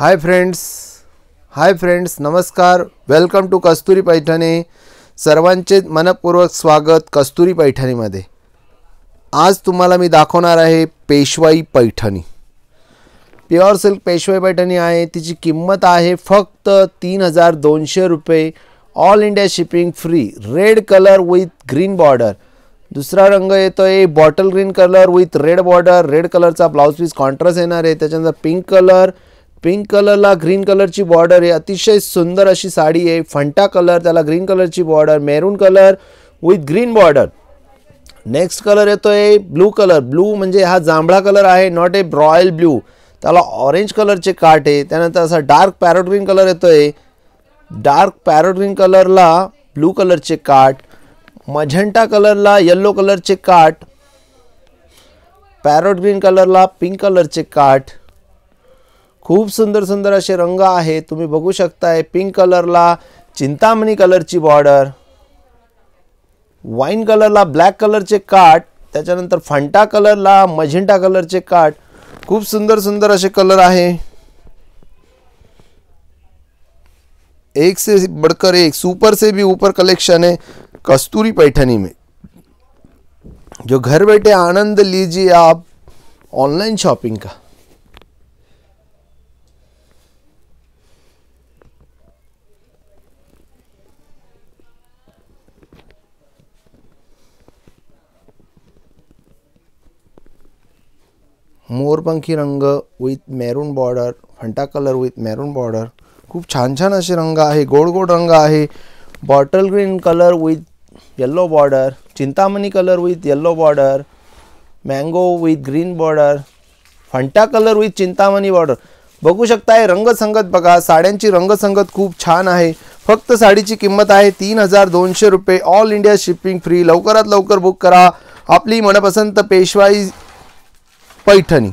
हाय friends hi friends नमस्कार welcome to Kasturi Paithani सर्वांचे मनपूर्वक स्वागत कस्तुरी पैठणीमध्ये आज तुम्हाला मी दाखवणार आहे पेशवाई पैठणी प्युअर सिल्क पेशवाई पैठणी आहे तिची किंमत आहे फक्त तीन हजार दोनशे रुपये all India shipping free red colour with green border दुसरा रंग येतो आहे bottle green colour with red border red कलरचा ब्लाऊज पीस कॉन्ट्रास्ट येणार आहे त्याच्यानंतर पिंक कलर पिंक कलरला ग्रीन कलर की बॉर्डर है अतिशय सुंदर अभी साडी है फंटा कलर त्याला ग्रीन कलर की border maroon colour with green border next colour येतो आहे ब्लू कलर ब्लू म्हणजे हा जांभळा कलर है नॉट ए रॉयल ब्ल्यू त्याला ऑरेंज कलरचे काट है त्यानंतर असा डार्क पॅरोट ग्रीन कलर येतो आहे डार्क पैरोग्रीन कलरला ब्लू कलरचे काट मझंटा कलरला येलो कलर के काट पॅरोट कलरला पिंक कलर के काठ खूब सुंदर सुंदर असे रंग तुम्हें बगू शकता है पिंक कलरला चिंतामणी कलरची बॉर्डर वाईन कलरला ब्लॅक कलरचे काट त्याच्यानंतर फंटा कलरला मझिंटा कलरचे काट खूब सुंदर सुंदर असे कलर आहे एक से बढ़कर एक सुपर से भी ऊपर कलेक्शन है कस्तूरी पैठनी में जो घर बैठे आनंद लीजिए आप ऑनलाइन शॉपिंग का मोरपंखी रंग with maroon border Fanta colour with maroon border खूब छान छान असे रंग आहे गोड गोड रंग है bottle green colour with yellow border Chintamani colour with yellow border mango with green border Fanta colour with Chintamani border बगू शकता है रंगसंगत बघा साड्यांची रंगसंगत खूब छान आहे फक्त की किमत है तीन हजार दोनशे रुपये ऑल इंडिया शिपिंग फ्री लवकरात लवकर बुक करा अपनी मनपसंत पेशवाई पैठणी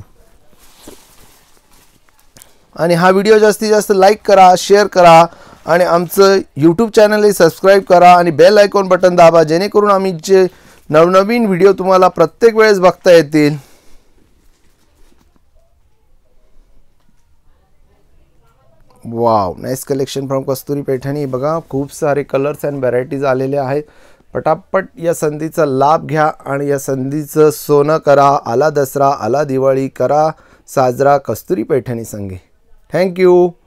आणि हा व्हिडिओ जास्तीत जास्त लाईक करा शेअर करा आणि आमचं यूट्यूब चॅनलही सबस्क्राईब करा आणि बेल आयकॉन बटन दाबा जेणेकरून आम्ही जे नवनवीन व्हिडिओ तुम्हाला प्रत्येक वेळेस बघता येतील wow nice collection from Kasturi Paithani बघा खूप सारे कलर्स अँड व्हरायटीज आलेले आहेत पटापट या संधीचा लाभ घ्या आणि या संधीचं सोनं करा आला दसरा आला दिवाळी करा साजरा कस्तुरी पैठणी संघे थँक्यू